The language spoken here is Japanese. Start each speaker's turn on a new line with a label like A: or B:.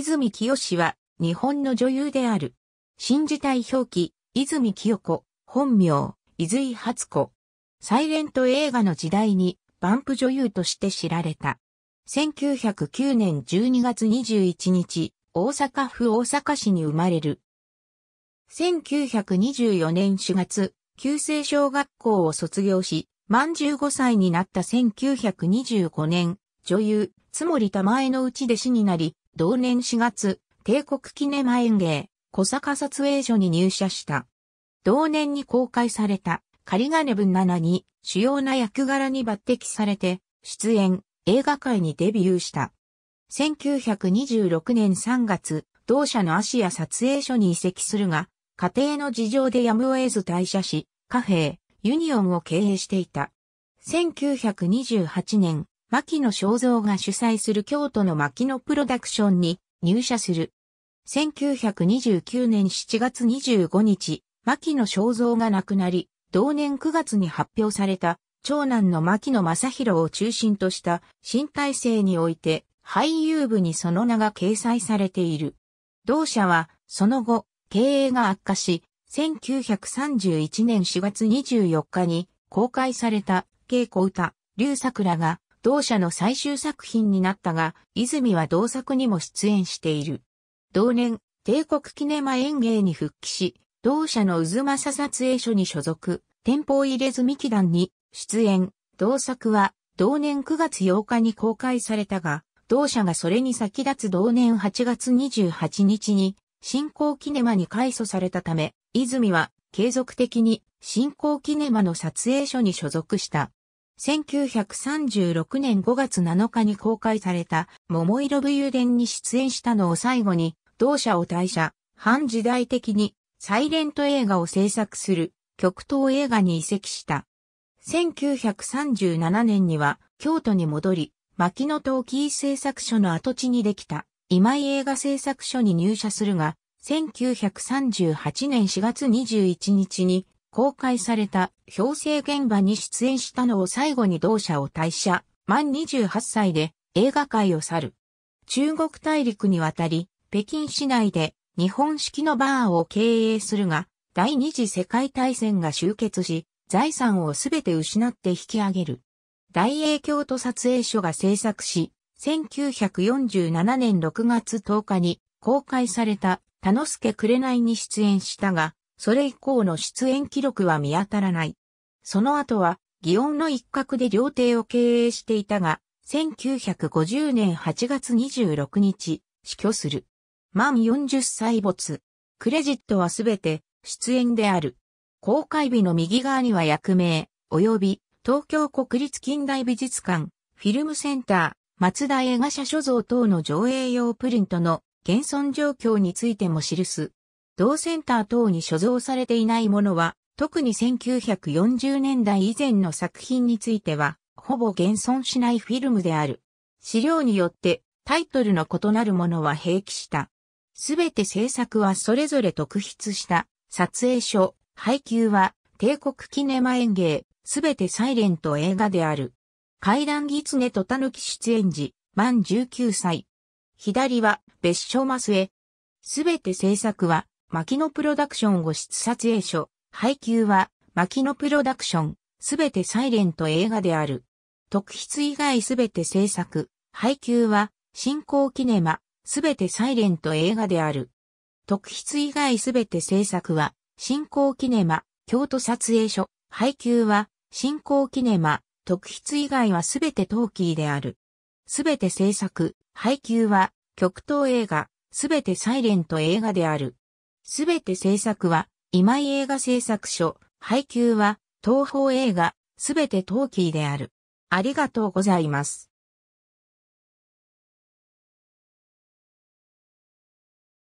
A: 泉清は、日本の女優である。新時代表記、泉清子、本名、伊豆井初子。サイレント映画の時代に、バンプ女優として知られた。1909年12月21日、大阪府大阪市に生まれる。1924年4月、旧制小学校を卒業し、満15歳になった1925年、女優、つもりたまえのうちで死になり、同年4月、帝国記念園芸、小坂撮影所に入社した。同年に公開された、仮金文7に主要な役柄に抜擢されて、出演、映画界にデビューした。1926年3月、同社のアシア撮影所に移籍するが、家庭の事情でやむを得ず退社し、カフェ、ユニオンを経営していた。1928年、牧野正造が主催する京都の牧野プロダクションに入社する。1929年7月25日、牧野正造が亡くなり、同年9月に発表された、長男の牧野正宏を中心とした新体制において、俳優部にその名が掲載されている。同社は、その後、経営が悪化し、1931年4月24日に公開された、稽古歌、竜桜が同社の最終作品になったが、泉は同作にも出演している。同年、帝国キネマ演芸に復帰し、同社の渦政撮影所に所属、店舗入れ墨祈団に出演、同作は同年9月8日に公開されたが、同社がそれに先立つ同年8月28日に、新興キネマに改祖されたため、泉は継続的に新興キネマの撮影所に所属した。1936年5月7日に公開された桃色武勇伝に出演したのを最後に、同社を退社、半時代的にサイレント映画を制作する極東映画に移籍した。1937年には京都に戻り、牧野陶器製作所の跡地にできた今井映画製作所に入社するが、1938年4月21日に公開された表生現場に出演したのを最後に同社を退社、満28歳で映画界を去る。中国大陸に渡り、北京市内で日本式のバーを経営するが、第二次世界大戦が終結し、財産をすべて失って引き上げる。大英京都撮影所が制作し、1947年6月10日に公開された、田之助紅に出演したが、それ以降の出演記録は見当たらない。その後は、祇園の一角で料亭を経営していたが、1950年8月26日、死去する。満40歳没。クレジットはすべて出演である。公開日の右側には役名、及び東京国立近代美術館、フィルムセンター、松田映画社所蔵等の上映用プリントの現存状況についても記す同センター等に所蔵されていないものは、特に1940年代以前の作品については、ほぼ現存しないフィルムである。資料によってタイトルの異なるものは併記した。すべて制作はそれぞれ特筆した。撮影所、配給は帝国キネマ演芸、すべてサイレント映画である。階段狐と狸出演時、満19歳。左は別所マスへ。すべて制作は牧野プロダクションを室撮影所、配給は、牧野プロダクション、すべてサイレント映画である。特筆以外すべて制作、配給は、新興キネマ、すべてサイレント映画である。特筆以外すべて制作は、新興キネマ、京都撮影所、配給は、新興キネマ、特筆以外はすべてトーキーである。すべて制作、配給は、極東映画、すべてサイレント映画である。すべて制作は、今井映画制作所、配給は、東宝映画、すべてトーキーである。ありがとうございます。